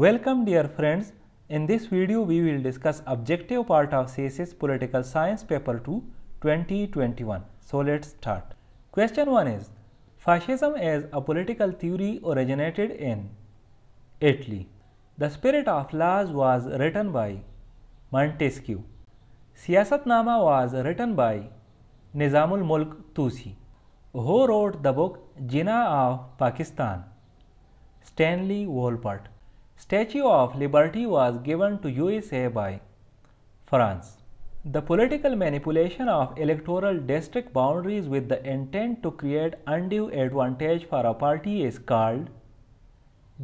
Welcome dear friends. In this video we will discuss objective part of CSS Political Science paper 2 2021. So let's start. Question 1 is Fascism as a political theory originated in Italy. The Spirit of Laws was written by Montesquieu. Siyasatnama was written by Nizamul Mulk Tusi. Who wrote the book Jinnah of Pakistan? Stanley Wolpert. Statue of Liberty was given to USA by France. The political manipulation of electoral district boundaries with the intent to create undue advantage for a party is called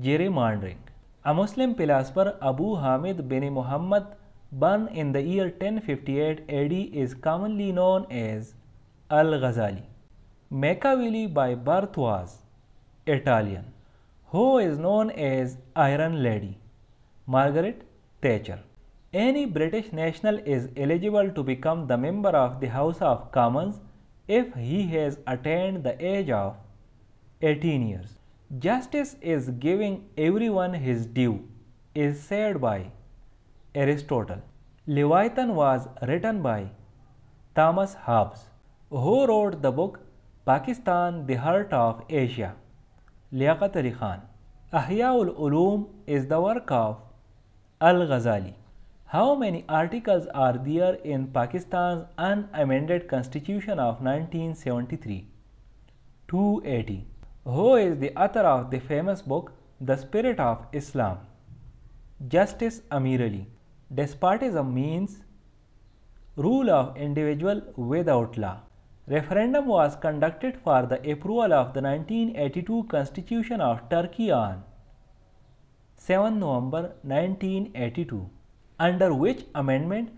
gerrymandering. A Muslim philosopher Abu Hamid bin Muhammad born in the year 1058 AD is commonly known as Al-Ghazali. Machiavelli by birth was Italian who is known as Iron Lady, Margaret Thatcher. Any British national is eligible to become the member of the House of Commons if he has attained the age of 18 years. Justice is giving everyone his due is said by Aristotle. Leviathan was written by Thomas Hobbes, who wrote the book Pakistan, the Heart of Asia. Liaqat Ali Khan. Ahyaul Ulum is the work of Al Ghazali. How many articles are there in Pakistan's unamended constitution of 1973? 280. Who is the author of the famous book The Spirit of Islam? Justice Amir Ali. Despotism means rule of individual without law. Referendum was conducted for the approval of the 1982 Constitution of Turkey on 7 November 1982, under which amendment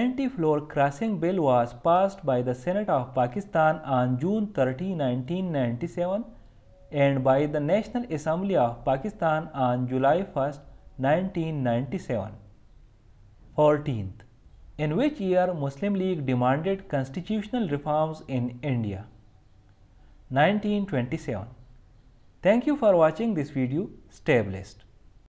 anti-floor crossing bill was passed by the Senate of Pakistan on June 30, 1997 and by the National Assembly of Pakistan on July 1, 1997. 14th in which year Muslim League demanded constitutional reforms in India. 1927. Thank you for watching this video. Stay blessed.